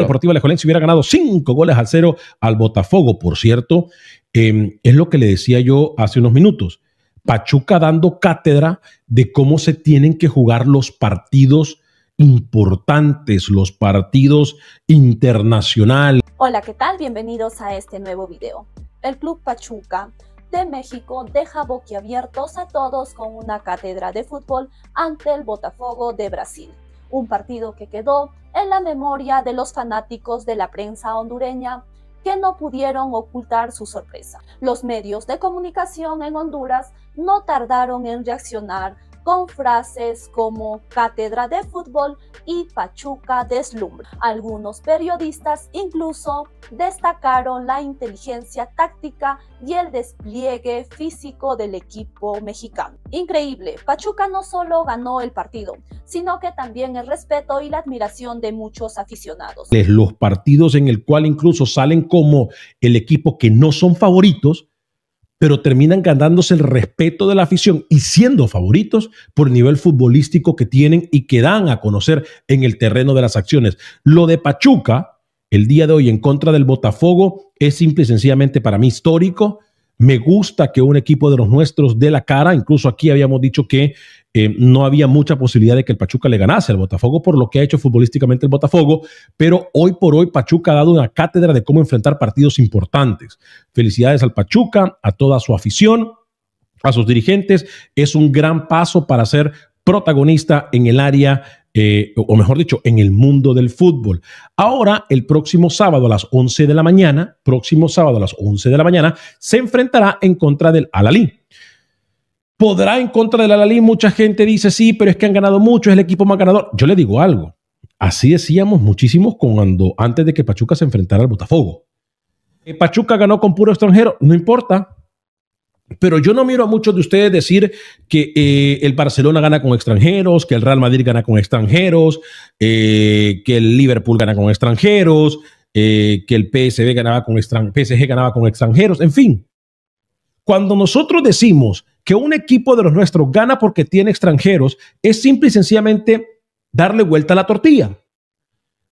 Deportivo si hubiera ganado cinco goles al cero al Botafogo, por cierto. Em, es lo que le decía yo hace unos minutos. Pachuca dando cátedra de cómo se tienen que jugar los partidos importantes, los partidos internacionales. Hola, ¿qué tal? Bienvenidos a este nuevo video. El Club Pachuca de México deja boquiabiertos a todos con una cátedra de fútbol ante el Botafogo de Brasil un partido que quedó en la memoria de los fanáticos de la prensa hondureña que no pudieron ocultar su sorpresa. Los medios de comunicación en Honduras no tardaron en reaccionar con frases como Cátedra de Fútbol y Pachuca Deslumbra. Algunos periodistas incluso destacaron la inteligencia táctica y el despliegue físico del equipo mexicano. Increíble, Pachuca no solo ganó el partido, sino que también el respeto y la admiración de muchos aficionados. Los partidos en el cual incluso salen como el equipo que no son favoritos, pero terminan ganándose el respeto de la afición y siendo favoritos por el nivel futbolístico que tienen y que dan a conocer en el terreno de las acciones. Lo de Pachuca, el día de hoy en contra del Botafogo, es simple y sencillamente para mí histórico me gusta que un equipo de los nuestros dé la cara. Incluso aquí habíamos dicho que eh, no había mucha posibilidad de que el Pachuca le ganase al Botafogo por lo que ha hecho futbolísticamente el Botafogo, pero hoy por hoy Pachuca ha dado una cátedra de cómo enfrentar partidos importantes. Felicidades al Pachuca, a toda su afición, a sus dirigentes. Es un gran paso para ser protagonista en el área eh, o mejor dicho, en el mundo del fútbol. Ahora, el próximo sábado a las 11 de la mañana, próximo sábado a las 11 de la mañana, se enfrentará en contra del Alalí. Podrá en contra del Alalí? mucha gente dice, sí, pero es que han ganado mucho, es el equipo más ganador. Yo le digo algo, así decíamos muchísimos cuando, antes de que Pachuca se enfrentara al Botafogo. Eh, Pachuca ganó con puro extranjero, no importa, pero yo no miro a muchos de ustedes decir que eh, el Barcelona gana con extranjeros, que el Real Madrid gana con extranjeros, eh, que el Liverpool gana con extranjeros, eh, que el PSG ganaba con extranjeros, en fin. Cuando nosotros decimos que un equipo de los nuestros gana porque tiene extranjeros, es simple y sencillamente darle vuelta a la tortilla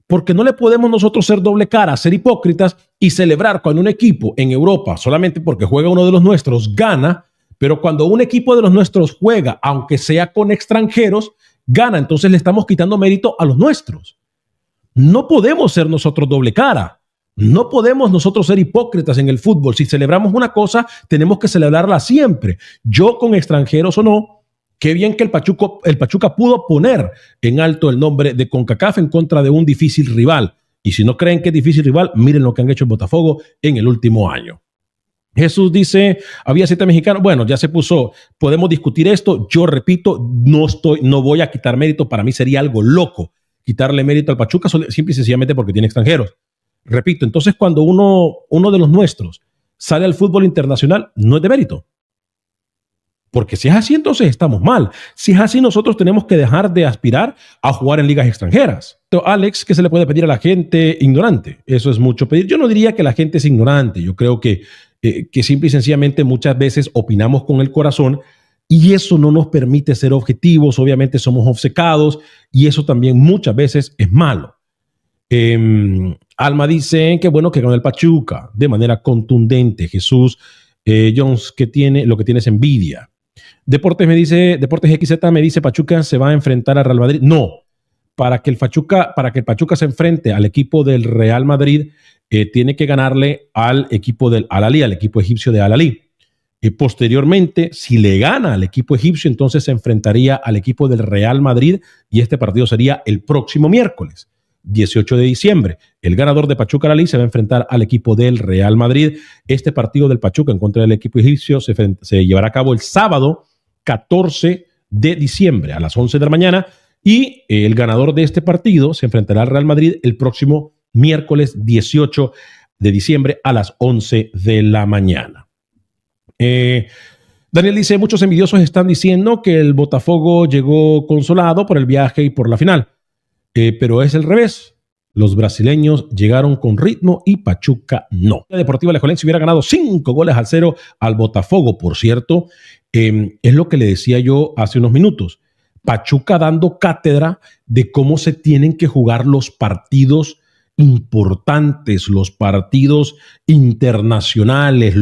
porque no le podemos nosotros ser doble cara, ser hipócritas y celebrar cuando un equipo en Europa, solamente porque juega uno de los nuestros, gana, pero cuando un equipo de los nuestros juega, aunque sea con extranjeros, gana, entonces le estamos quitando mérito a los nuestros. No podemos ser nosotros doble cara. No podemos nosotros ser hipócritas en el fútbol. Si celebramos una cosa, tenemos que celebrarla siempre. Yo con extranjeros o no, Qué bien que el, Pachuco, el Pachuca pudo poner en alto el nombre de CONCACAF en contra de un difícil rival. Y si no creen que es difícil rival, miren lo que han hecho el Botafogo en el último año. Jesús dice, había siete mexicanos. Bueno, ya se puso, podemos discutir esto. Yo repito, no estoy, no voy a quitar mérito. Para mí sería algo loco quitarle mérito al Pachuca, simple y sencillamente porque tiene extranjeros. Repito, entonces cuando uno, uno de los nuestros sale al fútbol internacional, no es de mérito. Porque si es así, entonces estamos mal. Si es así, nosotros tenemos que dejar de aspirar a jugar en ligas extranjeras. Alex, ¿qué se le puede pedir a la gente ignorante? Eso es mucho pedir. Yo no diría que la gente es ignorante. Yo creo eh, que, simple y sencillamente muchas veces opinamos con el corazón y eso no nos permite ser objetivos. Obviamente somos obcecados y eso también muchas veces es malo. Em, Alma dice que bueno que con el Pachuca de manera contundente. Jesús eh, Jones, que tiene, lo que tiene es envidia. Deportes me dice, Deportes XZ me dice, Pachuca se va a enfrentar al Real Madrid. No, para que el Pachuca, para que el Pachuca se enfrente al equipo del Real Madrid, eh, tiene que ganarle al equipo del Alalí, al equipo egipcio de al Y eh, posteriormente, si le gana al equipo egipcio, entonces se enfrentaría al equipo del Real Madrid y este partido sería el próximo miércoles. 18 de diciembre. El ganador de Pachuca la se va a enfrentar al equipo del Real Madrid. Este partido del Pachuca en contra del equipo egipcio se, llevará a cabo el sábado 14 de diciembre a las 11 de la mañana y el ganador de este partido se enfrentará al Real Madrid el próximo miércoles 18 de diciembre a las 11 de la mañana. Eh, Daniel dice, muchos envidiosos están diciendo que el Botafogo llegó consolado por el viaje y por la final. Eh, pero es el revés. Los brasileños llegaron con ritmo y Pachuca no. La Deportiva Lejolense hubiera ganado cinco goles al cero al Botafogo, por cierto. Em, es lo que le decía yo hace unos minutos. Pachuca dando cátedra de cómo se tienen que jugar los partidos importantes, los partidos internacionales.